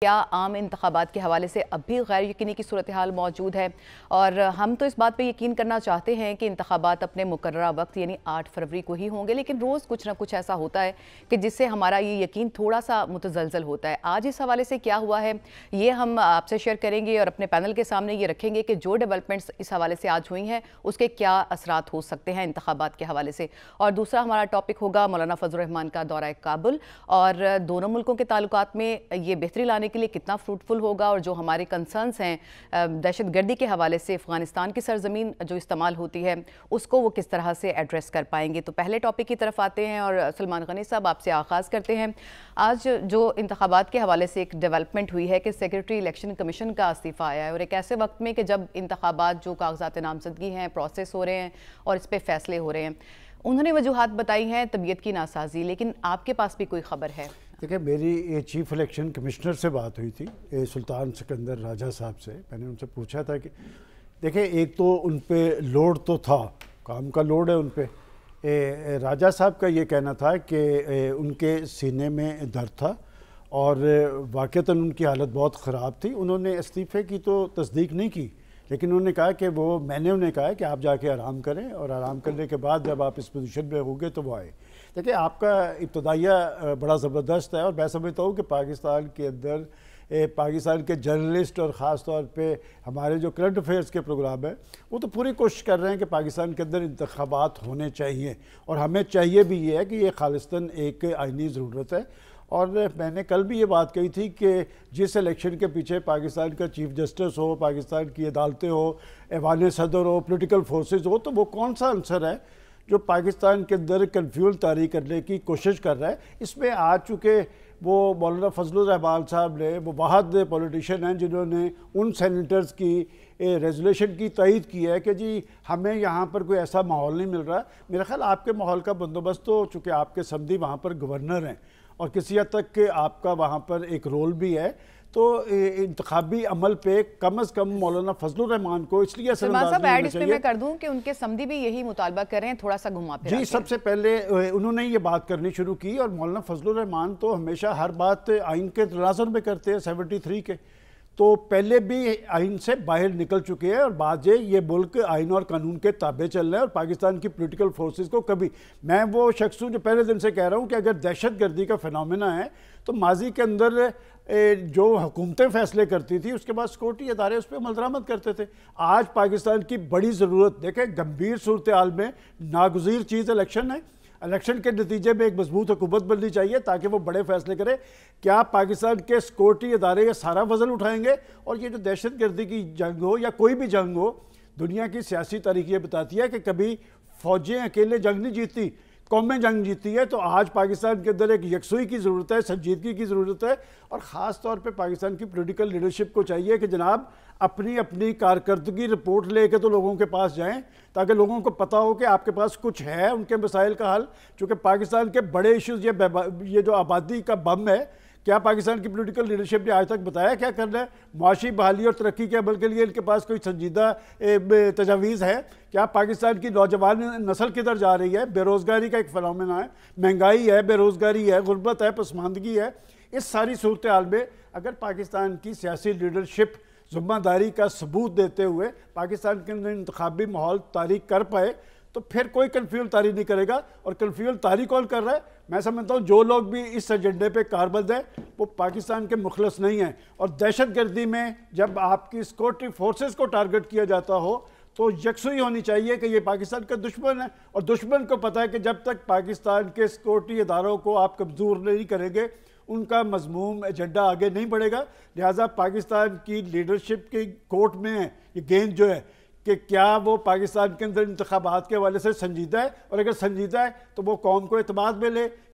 क्या आम इंतबात के हवाले से अब भी गैर यकीनी की सूरत हाल मौजूद है और हम तो इस बात पर यकीन करना चाहते हैं कि इंतबात अपने मुकर वक्त यानी आठ फरवरी को ही होंगे लेकिन रोज़ कुछ ना कुछ ऐसा होता है कि जिससे हमारा ये यकीन थोड़ा सा मुतजलजल होता है आज इस हवाले से क्या हुआ है ये हम आपसे शेयर करेंगे और अपने पैनल के सामने ये रखेंगे कि जो डेवलपमेंट्स इस हवाले से आज हुई हैं उसके क्या असरा हो सकते हैं इंतबात के हवाले से और दूसरा हमारा टॉपिक होगा मौलाना फजल रहमान का दौरा काबुल और दोनों मुल्कों के ताल्लुक में ये बेहतरी लाने करने के लिए कितना फ्रूटफुल होगा और जो हमारे कंसर्नस हैं दहशतगर्दी के हवाले से अफ़गानिस्तान की सरजमीन जो इस्तेमाल होती है उसको वो किस तरह से एड्रेस कर पाएंगे तो पहले टॉपिक की तरफ आते हैं और सलमान गनी साहब आपसे आगाज़ करते हैं आज जो इंतबात के हवाले से एक डेवलपमेंट हुई है कि सेक्रेटरी इलेक्शन कमीशन का इस्तीफ़ा आया है और एक ऐसे वक्त में कि जब इंतबात जो कागजात नामजदगी हैं प्रोसेस हो रहे हैं और इस पर फैसले हो रहे हैं उन्होंने वजूहत बताई हैं तबीयत की नासाजी लेकिन आपके पास भी कोई खबर है देखिए मेरी चीफ इलेक्शन कमिश्नर से बात हुई थी ए, सुल्तान सिकंदर राजा साहब से मैंने उनसे पूछा था कि देखिए एक तो उन पर लोड तो था काम का लोड है उन पर राजा साहब का ये कहना था कि ए, उनके सीने में दर्द था और वाक़ता उनकी हालत बहुत ख़राब थी उन्होंने इस्तीफ़े की तो तस्दीक नहीं की लेकिन उन्होंने कहा कि वो मैंने उन्हें कहा कि आप जाके आराम करें और आराम करने के बाद जब आप इस पोजीशन में होंगे तो वो आए देखिए आपका इब्तदाइया बड़ा ज़बरदस्त है और मैं समझता हूँ कि पाकिस्तान के अंदर पाकिस्तान के जर्नलिस्ट और ख़ास तौर पर हमारे जो करंट अफेयर्स के प्रोग्राम हैं वो तो पूरी कोशिश कर रहे हैं कि पाकिस्तान के अंदर इंतबात होने चाहिए और हमें चाहिए भी ये है कि ये खालिस्तान एक आइनी ज़रूरत है और मैंने कल भी ये बात कही थी कि जिस इलेक्शन के पीछे पाकिस्तान का चीफ जस्टिस हो पाकिस्तान की अदालतें हो ऐवान सदर हो पोलिटिकल फोर्सेस हो तो वो कौन सा आंसर है जो पाकिस्तान के अंदर कन्फ्यूज तारी करने की कोशिश कर रहा है इसमें आ चुके वो मौलाना फजल रहमान साहब ने वो बहुत पॉलिटिशन हैं जिन्होंने उन सेनेटर्स की रेजोल्यूशन की तयद की है कि जी हमें यहाँ पर कोई ऐसा माहौल नहीं मिल रहा मेरा ख्याल आपके माहौल का बंदोबस्त तो चूँकि आपके समधी वहाँ पर गवर्नर हैं और किसी हद तक आपका वहाँ पर एक रोल भी है तो इंतबी अमल पे कम अज कम मौलाना फजल रहमान को इसलिए मैं कर दूं कि उनके समी भी यही मुतालबा कर रहे हैं थोड़ा सा घुमा जी सबसे पहले उन्होंने ये बात करनी शुरू की और मौलाना फजल रहमान तो हमेशा हर बात आइन के तनाजर में करते हैं सेवेंटी थ्री के तो पहले भी आइन से बाहर निकल चुके हैं और बाजे ये बोल के आइन और कानून के ताबे चल रहे हैं और पाकिस्तान की पॉलिटिकल फोर्सेस को कभी मैं वो शख्स हूँ जो पहले दिन से कह रहा हूँ कि अगर दहशत गर्दी का फिनमिना है तो माजी के अंदर जो हुकूमतें फैसले करती थी उसके बाद सिक्योरिटी अदारे उस पर अमल दरामद करते थे आज पाकिस्तान की बड़ी ज़रूरत देखें गंभीर सूरत में नागजीर चीज़ इलेक्शन है इलेक्शन के नतीजे में एक मजबूत हुकूमत बननी चाहिए ताकि वो बड़े फैसले करें क्या पाकिस्तान के सिक्योरिटी अदारे ये सारा वजन उठाएंगे और ये जो दहशत गर्दी की जंग हो या कोई भी जंग हो दुनिया की सियासी तारीख ये बताती है कि कभी फौजें अकेले जंग नहीं जीतती कौमें जंग जीती है तो आज पाकिस्तान के अंदर एक यकसुई की ज़रूरत है संजीदगी की ज़रूरत है और ख़ास तौर पे पाकिस्तान की पोलिटिकल लीडरशिप को चाहिए कि जनाब अपनी अपनी कारकर्दगी रिपोर्ट लेके तो लोगों के पास जाएं ताकि लोगों को पता हो कि आपके पास कुछ है उनके मसाइल का हल चूँकि पाकिस्तान के बड़े इशूज़ ये ये जो आबादी का बम है क्या पाकिस्तान की पोलिटिकल लीडरशिप ने आज तक बताया क्या करना है मुआशी बहाली और तरक्की के अमल के लिए इनके पास कोई संजीदा तजावीज़ है क्या पाकिस्तान की नौजवान नस्ल किधर जा रही है बेरोज़गारी का एक फलामना है महंगाई है बेरोज़गारी है गुर्बत है पसमानदगी है इस सारी सूरत हाल में अगर पाकिस्तान की सियासी लीडरशिप जुम्मेदारी का सबूत देते हुए पाकिस्तान के अंदर इंतबी माहौल तारीख कर पाए तो फिर कोई कन्फ्यूल तारी नहीं करेगा और कन्फ्यूल तारी कौन कर रहा है मैं समझता हूँ जो लोग भी इस एजेंडे पे कारबंद है वो पाकिस्तान के मुखलस नहीं हैं और दहशत गर्दी में जब आपकी सिक्योरिटी फोर्सेस को टारगेट किया जाता हो तो यकसुई होनी चाहिए कि ये पाकिस्तान का दुश्मन है और दुश्मन को पता है कि जब तक पाकिस्तान के सिक्योरिटी इदारों को आप कमज़ोर नहीं करेंगे उनका मजमूम एजेंडा आगे नहीं बढ़ेगा लिहाजा पाकिस्तान की लीडरशिप की कोर्ट में है ये गेंद जो है कि क्या वो पाकिस्तान के अंदर इंतबात के हवाले से संजीदा है और अगर संजीदा है तो वो कौम को अतमाद में ले